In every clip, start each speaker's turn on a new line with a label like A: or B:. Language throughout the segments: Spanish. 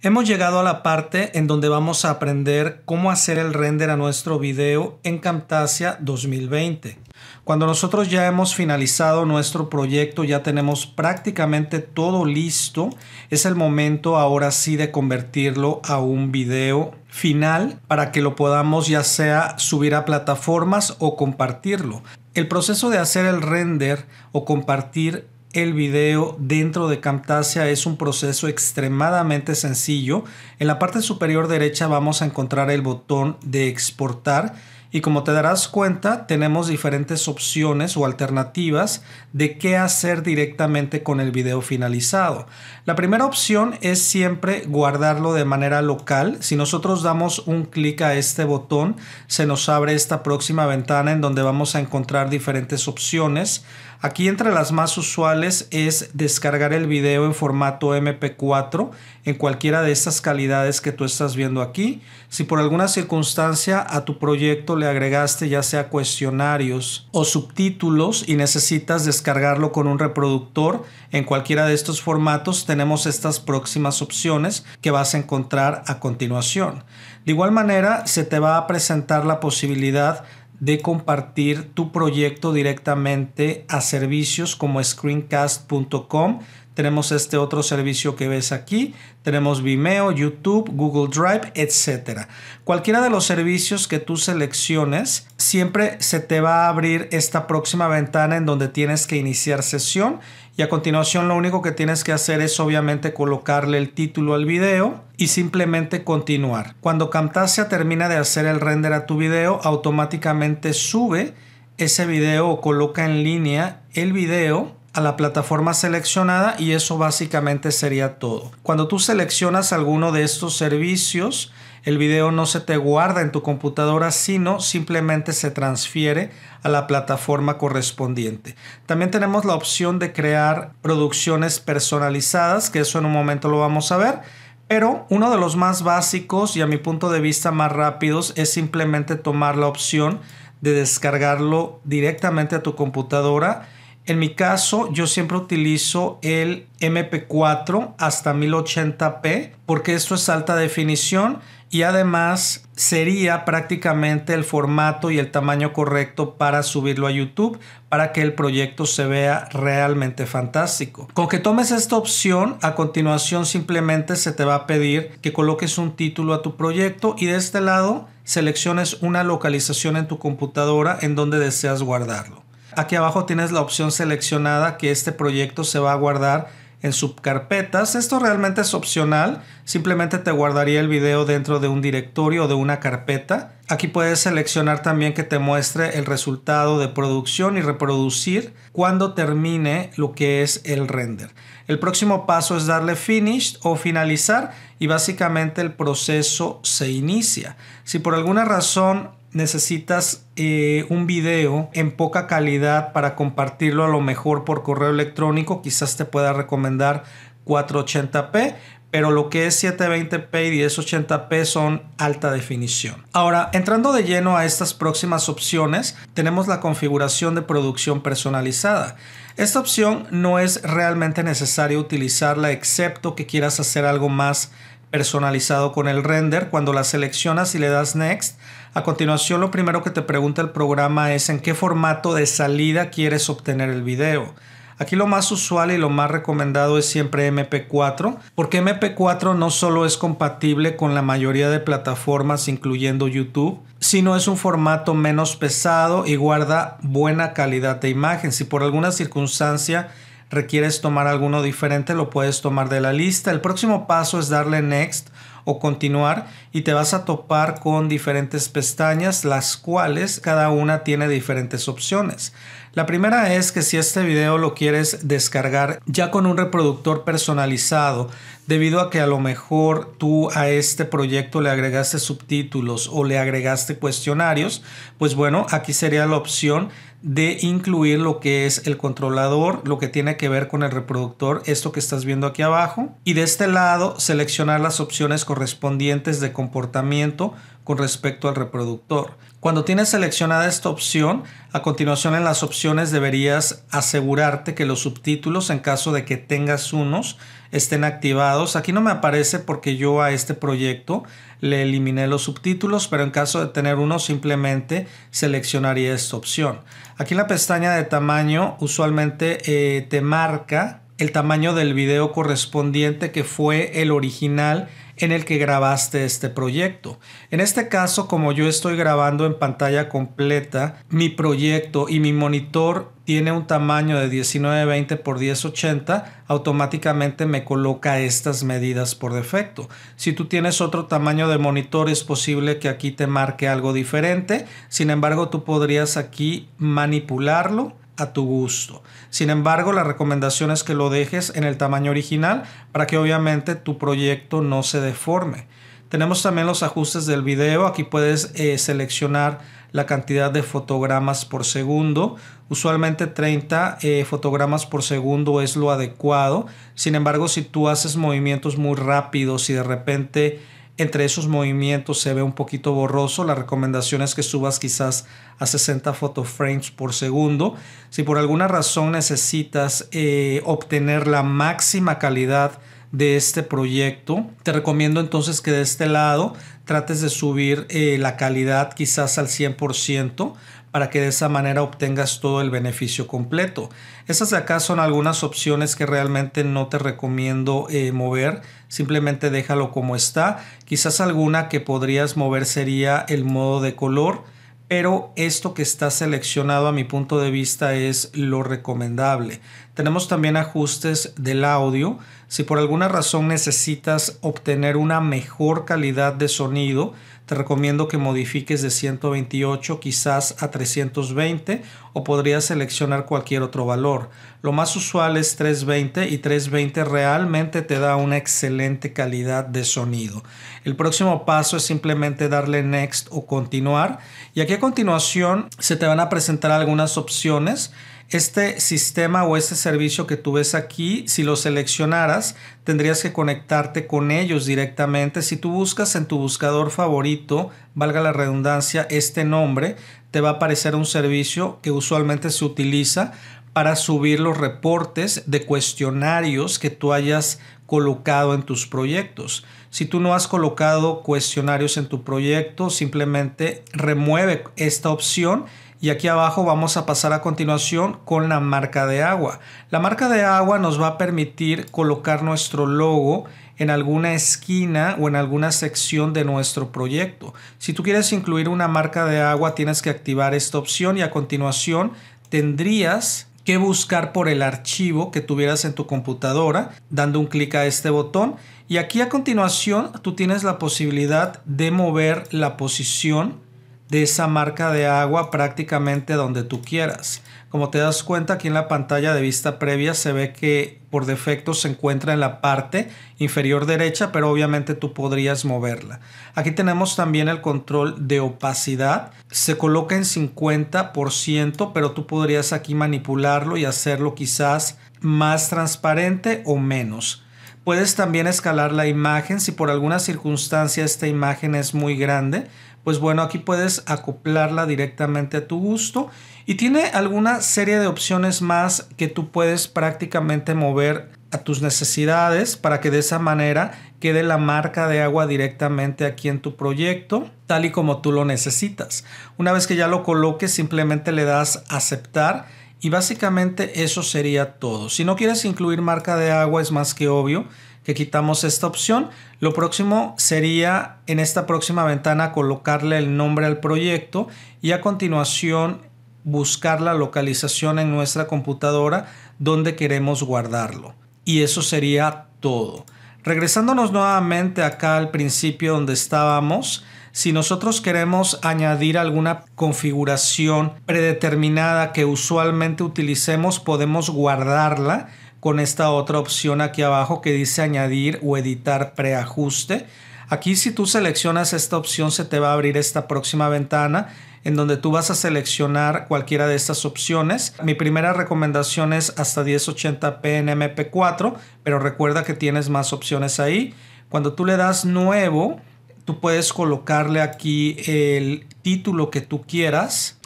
A: Hemos llegado a la parte en donde vamos a aprender cómo hacer el render a nuestro video en Camtasia 2020. Cuando nosotros ya hemos finalizado nuestro proyecto, ya tenemos prácticamente todo listo, es el momento ahora sí de convertirlo a un video final para que lo podamos ya sea subir a plataformas o compartirlo. El proceso de hacer el render o compartir el video dentro de Camtasia es un proceso extremadamente sencillo. En la parte superior derecha vamos a encontrar el botón de exportar y como te darás cuenta tenemos diferentes opciones o alternativas de qué hacer directamente con el video finalizado. La primera opción es siempre guardarlo de manera local. Si nosotros damos un clic a este botón se nos abre esta próxima ventana en donde vamos a encontrar diferentes opciones Aquí entre las más usuales es descargar el video en formato MP4 en cualquiera de estas calidades que tú estás viendo aquí. Si por alguna circunstancia a tu proyecto le agregaste ya sea cuestionarios o subtítulos y necesitas descargarlo con un reproductor en cualquiera de estos formatos, tenemos estas próximas opciones que vas a encontrar a continuación. De igual manera, se te va a presentar la posibilidad de compartir tu proyecto directamente a servicios como screencast.com. Tenemos este otro servicio que ves aquí. Tenemos Vimeo, YouTube, Google Drive, etc. Cualquiera de los servicios que tú selecciones, siempre se te va a abrir esta próxima ventana en donde tienes que iniciar sesión y a continuación lo único que tienes que hacer es obviamente colocarle el título al video y simplemente continuar. Cuando Camtasia termina de hacer el render a tu video, automáticamente sube ese video o coloca en línea el video a la plataforma seleccionada y eso básicamente sería todo. Cuando tú seleccionas alguno de estos servicios, el video no se te guarda en tu computadora, sino simplemente se transfiere a la plataforma correspondiente. También tenemos la opción de crear producciones personalizadas, que eso en un momento lo vamos a ver. Pero uno de los más básicos y a mi punto de vista más rápidos es simplemente tomar la opción de descargarlo directamente a tu computadora en mi caso, yo siempre utilizo el MP4 hasta 1080p porque esto es alta definición y además sería prácticamente el formato y el tamaño correcto para subirlo a YouTube para que el proyecto se vea realmente fantástico. Con que tomes esta opción, a continuación simplemente se te va a pedir que coloques un título a tu proyecto y de este lado selecciones una localización en tu computadora en donde deseas guardarlo aquí abajo tienes la opción seleccionada que este proyecto se va a guardar en subcarpetas. Esto realmente es opcional, simplemente te guardaría el video dentro de un directorio o de una carpeta. Aquí puedes seleccionar también que te muestre el resultado de producción y reproducir cuando termine lo que es el render. El próximo paso es darle finish o finalizar y básicamente el proceso se inicia. Si por alguna razón necesitas eh, un video en poca calidad para compartirlo a lo mejor por correo electrónico, quizás te pueda recomendar 480p, pero lo que es 720p y 1080p son alta definición. Ahora, entrando de lleno a estas próximas opciones, tenemos la configuración de producción personalizada. Esta opción no es realmente necesario utilizarla excepto que quieras hacer algo más personalizado con el render. Cuando la seleccionas y le das Next, a continuación lo primero que te pregunta el programa es en qué formato de salida quieres obtener el video. Aquí lo más usual y lo más recomendado es siempre MP4, porque MP4 no solo es compatible con la mayoría de plataformas, incluyendo YouTube, sino es un formato menos pesado y guarda buena calidad de imagen. Si por alguna circunstancia requieres tomar alguno diferente, lo puedes tomar de la lista. El próximo paso es darle next o continuar y te vas a topar con diferentes pestañas, las cuales cada una tiene diferentes opciones. La primera es que si este video lo quieres descargar ya con un reproductor personalizado, debido a que a lo mejor tú a este proyecto le agregaste subtítulos o le agregaste cuestionarios, pues bueno, aquí sería la opción de incluir lo que es el controlador, lo que tiene que ver con el reproductor, esto que estás viendo aquí abajo. Y de este lado, seleccionar las opciones correspondientes de comportamiento con respecto al reproductor. Cuando tienes seleccionada esta opción, a continuación en las opciones deberías asegurarte que los subtítulos, en caso de que tengas unos, estén activados. Aquí no me aparece porque yo a este proyecto le eliminé los subtítulos, pero en caso de tener uno simplemente seleccionaría esta opción. Aquí en la pestaña de tamaño usualmente eh, te marca el tamaño del video correspondiente que fue el original en el que grabaste este proyecto. En este caso, como yo estoy grabando en pantalla completa mi proyecto y mi monitor tiene un tamaño de 1920 x 1080, automáticamente me coloca estas medidas por defecto. Si tú tienes otro tamaño de monitor, es posible que aquí te marque algo diferente. Sin embargo, tú podrías aquí manipularlo a tu gusto. Sin embargo, la recomendación es que lo dejes en el tamaño original para que obviamente tu proyecto no se deforme. Tenemos también los ajustes del video. Aquí puedes eh, seleccionar la cantidad de fotogramas por segundo. Usualmente 30 eh, fotogramas por segundo es lo adecuado. Sin embargo, si tú haces movimientos muy rápidos y de repente entre esos movimientos se ve un poquito borroso. La recomendación es que subas quizás a 60 frames por segundo. Si por alguna razón necesitas eh, obtener la máxima calidad de este proyecto, te recomiendo entonces que de este lado trates de subir eh, la calidad quizás al 100% para que de esa manera obtengas todo el beneficio completo. Esas de acá son algunas opciones que realmente no te recomiendo eh, mover, simplemente déjalo como está. Quizás alguna que podrías mover sería el modo de color, pero esto que está seleccionado a mi punto de vista es lo recomendable. Tenemos también ajustes del audio si por alguna razón necesitas obtener una mejor calidad de sonido, te recomiendo que modifiques de 128 quizás a 320 o podrías seleccionar cualquier otro valor. Lo más usual es 320 y 320 realmente te da una excelente calidad de sonido. El próximo paso es simplemente darle next o continuar y aquí a continuación se te van a presentar algunas opciones este sistema o este servicio que tú ves aquí, si lo seleccionaras, tendrías que conectarte con ellos directamente. Si tú buscas en tu buscador favorito, valga la redundancia, este nombre, te va a aparecer un servicio que usualmente se utiliza para subir los reportes de cuestionarios que tú hayas colocado en tus proyectos. Si tú no has colocado cuestionarios en tu proyecto, simplemente remueve esta opción y aquí abajo vamos a pasar a continuación con la marca de agua. La marca de agua nos va a permitir colocar nuestro logo en alguna esquina o en alguna sección de nuestro proyecto. Si tú quieres incluir una marca de agua tienes que activar esta opción y a continuación tendrías que buscar por el archivo que tuvieras en tu computadora dando un clic a este botón y aquí a continuación tú tienes la posibilidad de mover la posición de esa marca de agua prácticamente donde tú quieras. Como te das cuenta aquí en la pantalla de vista previa se ve que por defecto se encuentra en la parte inferior derecha, pero obviamente tú podrías moverla. Aquí tenemos también el control de opacidad. Se coloca en 50%, pero tú podrías aquí manipularlo y hacerlo quizás más transparente o menos. Puedes también escalar la imagen si por alguna circunstancia esta imagen es muy grande pues bueno, aquí puedes acoplarla directamente a tu gusto y tiene alguna serie de opciones más que tú puedes prácticamente mover a tus necesidades para que de esa manera quede la marca de agua directamente aquí en tu proyecto tal y como tú lo necesitas. Una vez que ya lo coloques simplemente le das aceptar y básicamente eso sería todo. Si no quieres incluir marca de agua es más que obvio que quitamos esta opción. Lo próximo sería en esta próxima ventana colocarle el nombre al proyecto y a continuación buscar la localización en nuestra computadora donde queremos guardarlo. Y eso sería todo. Regresándonos nuevamente acá al principio donde estábamos, si nosotros queremos añadir alguna configuración predeterminada que usualmente utilicemos, podemos guardarla con esta otra opción aquí abajo que dice añadir o editar preajuste. Aquí si tú seleccionas esta opción se te va a abrir esta próxima ventana en donde tú vas a seleccionar cualquiera de estas opciones. Mi primera recomendación es hasta 1080p en MP4, pero recuerda que tienes más opciones ahí. Cuando tú le das nuevo, tú puedes colocarle aquí el título que tú quieras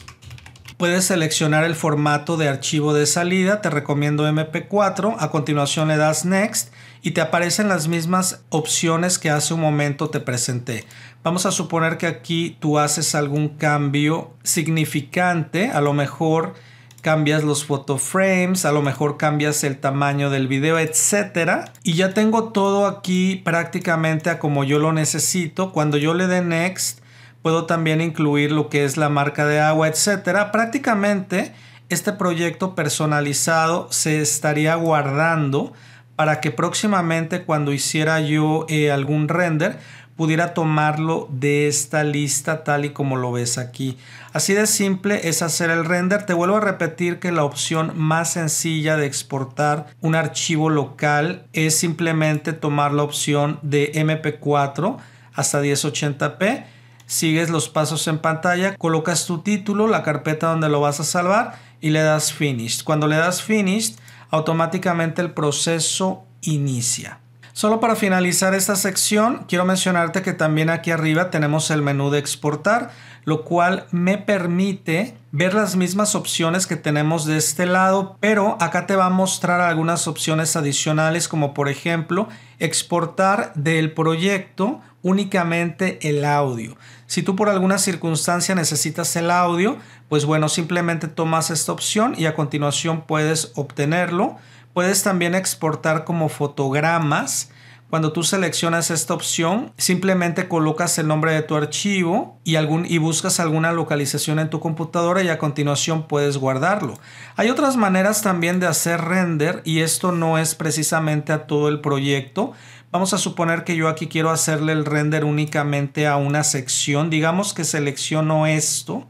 A: Puedes seleccionar el formato de archivo de salida, te recomiendo MP4, a continuación le das Next y te aparecen las mismas opciones que hace un momento te presenté. Vamos a suponer que aquí tú haces algún cambio significante, a lo mejor cambias los photo frames, a lo mejor cambias el tamaño del video, etcétera. Y ya tengo todo aquí prácticamente a como yo lo necesito. Cuando yo le dé next, Puedo también incluir lo que es la marca de agua, etcétera. Prácticamente este proyecto personalizado se estaría guardando para que próximamente cuando hiciera yo eh, algún render pudiera tomarlo de esta lista tal y como lo ves aquí. Así de simple es hacer el render. Te vuelvo a repetir que la opción más sencilla de exportar un archivo local es simplemente tomar la opción de MP4 hasta 1080p sigues los pasos en pantalla, colocas tu título, la carpeta donde lo vas a salvar y le das Finish. Cuando le das Finish, automáticamente el proceso inicia. Solo para finalizar esta sección, quiero mencionarte que también aquí arriba tenemos el menú de exportar, lo cual me permite ver las mismas opciones que tenemos de este lado, pero acá te va a mostrar algunas opciones adicionales como por ejemplo exportar del proyecto únicamente el audio. Si tú por alguna circunstancia necesitas el audio, pues bueno, simplemente tomas esta opción y a continuación puedes obtenerlo. Puedes también exportar como fotogramas cuando tú seleccionas esta opción, simplemente colocas el nombre de tu archivo y, algún, y buscas alguna localización en tu computadora y a continuación puedes guardarlo. Hay otras maneras también de hacer render y esto no es precisamente a todo el proyecto. Vamos a suponer que yo aquí quiero hacerle el render únicamente a una sección. Digamos que selecciono esto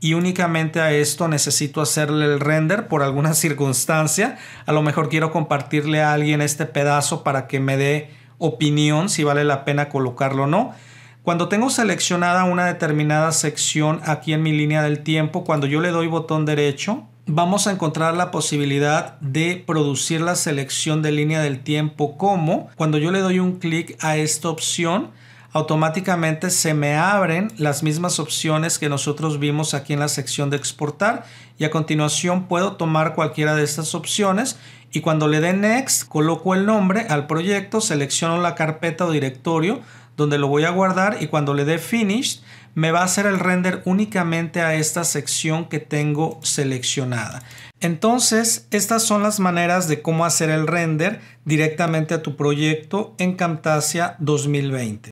A: y únicamente a esto necesito hacerle el render por alguna circunstancia. A lo mejor quiero compartirle a alguien este pedazo para que me dé opinión si vale la pena colocarlo o no. Cuando tengo seleccionada una determinada sección aquí en mi línea del tiempo, cuando yo le doy botón derecho, vamos a encontrar la posibilidad de producir la selección de línea del tiempo como cuando yo le doy un clic a esta opción, automáticamente se me abren las mismas opciones que nosotros vimos aquí en la sección de exportar y a continuación puedo tomar cualquiera de estas opciones y cuando le dé next coloco el nombre al proyecto, selecciono la carpeta o directorio donde lo voy a guardar y cuando le dé finish me va a hacer el render únicamente a esta sección que tengo seleccionada. Entonces, estas son las maneras de cómo hacer el render directamente a tu proyecto en Camtasia 2020.